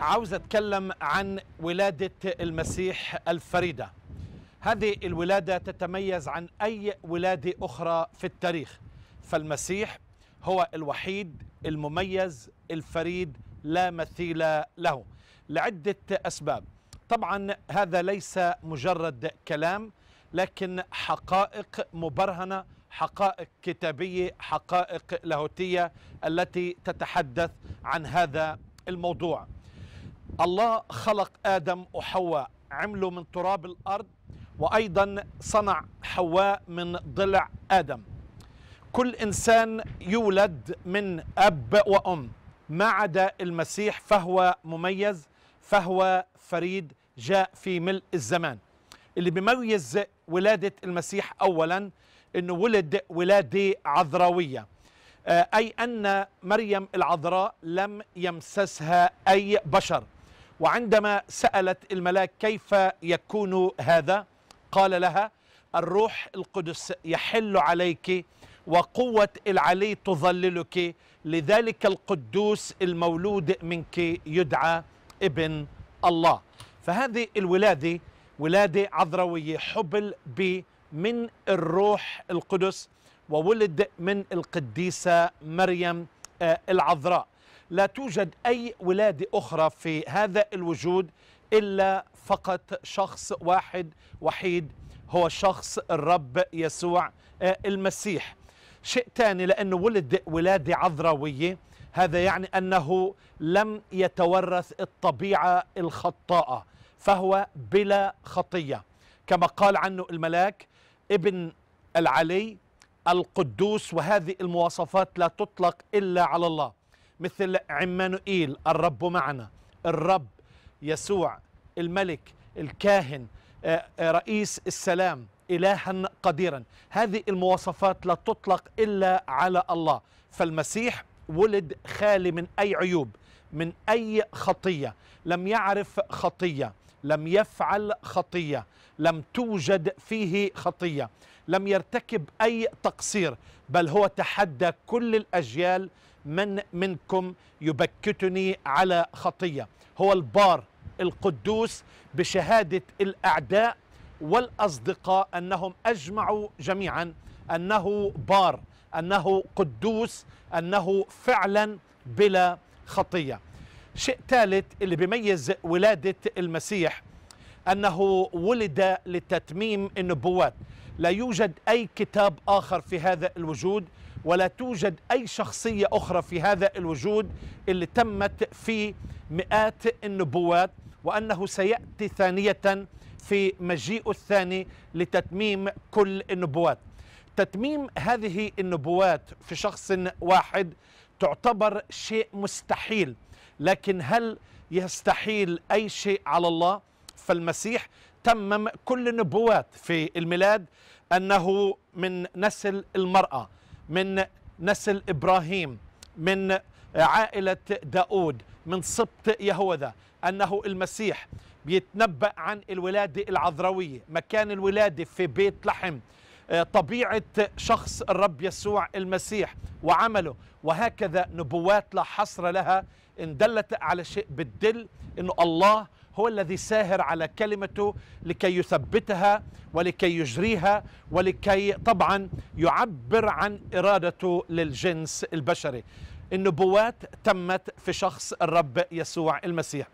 عاوز اتكلم عن ولاده المسيح الفريده هذه الولاده تتميز عن اي ولاده اخرى في التاريخ فالمسيح هو الوحيد المميز الفريد لا مثيل له لعده اسباب طبعا هذا ليس مجرد كلام لكن حقائق مبرهنه حقائق كتابيه حقائق لاهوتيه التي تتحدث عن هذا الموضوع الله خلق آدم وحواء عمله من تراب الأرض وأيضا صنع حواء من ضلع آدم كل إنسان يولد من أب وأم ما عدا المسيح فهو مميز فهو فريد جاء في ملء الزمان اللي بيميز ولادة المسيح أولا أنه ولد ولادة عذراوية آه، أي أن مريم العذراء لم يمسسها أي بشر وعندما سالت الملاك كيف يكون هذا قال لها الروح القدس يحل عليك وقوه العلي تظللك لذلك القدوس المولود منك يدعى ابن الله فهذه الولاده ولاده عذرويه حبل ب من الروح القدس وولد من القديسه مريم آه، العذراء لا توجد أي ولادة أخرى في هذا الوجود إلا فقط شخص واحد وحيد هو شخص الرب يسوع آه، المسيح شيء ثاني لأنه ولد ولادة عذراوية هذا يعني أنه لم يتورث الطبيعة الخطاءة فهو بلا خطية كما قال عنه الملاك ابن العلي القدوس وهذه المواصفات لا تطلق إلا على الله مثل عمانوئيل الرب معنا الرب يسوع الملك الكاهن آه، آه، رئيس السلام إلها قديرا هذه المواصفات لا تطلق إلا على الله فالمسيح ولد خالي من أي عيوب من أي خطية لم يعرف خطية لم يفعل خطية لم توجد فيه خطية لم يرتكب أي تقصير بل هو تحدى كل الأجيال من منكم يبكتني على خطية هو البار القدوس بشهادة الأعداء والأصدقاء أنهم أجمعوا جميعا أنه بار أنه قدوس أنه فعلا بلا خطية شيء ثالث اللي بيميز ولادة المسيح أنه ولد لتتميم النبوات لا يوجد أي كتاب آخر في هذا الوجود ولا توجد أي شخصية أخرى في هذا الوجود اللي تمت في مئات النبوات وأنه سيأتي ثانية في مجيء الثاني لتتميم كل النبوات تتميم هذه النبوات في شخص واحد تعتبر شيء مستحيل لكن هل يستحيل أي شيء على الله فالمسيح تمم كل النبوات في الميلاد أنه من نسل المرأة من نسل إبراهيم من عائلة داود من سبط يهوذا أنه المسيح بيتنبأ عن الولادة العذراوية مكان الولادة في بيت لحم طبيعة شخص الرب يسوع المسيح وعمله وهكذا نبوات لا حصر لها إن دلت على شيء بتدل أنه الله هو الذي ساهر على كلمته لكي يثبتها ولكي يجريها ولكي طبعا يعبر عن إرادته للجنس البشري النبوات تمت في شخص الرب يسوع المسيح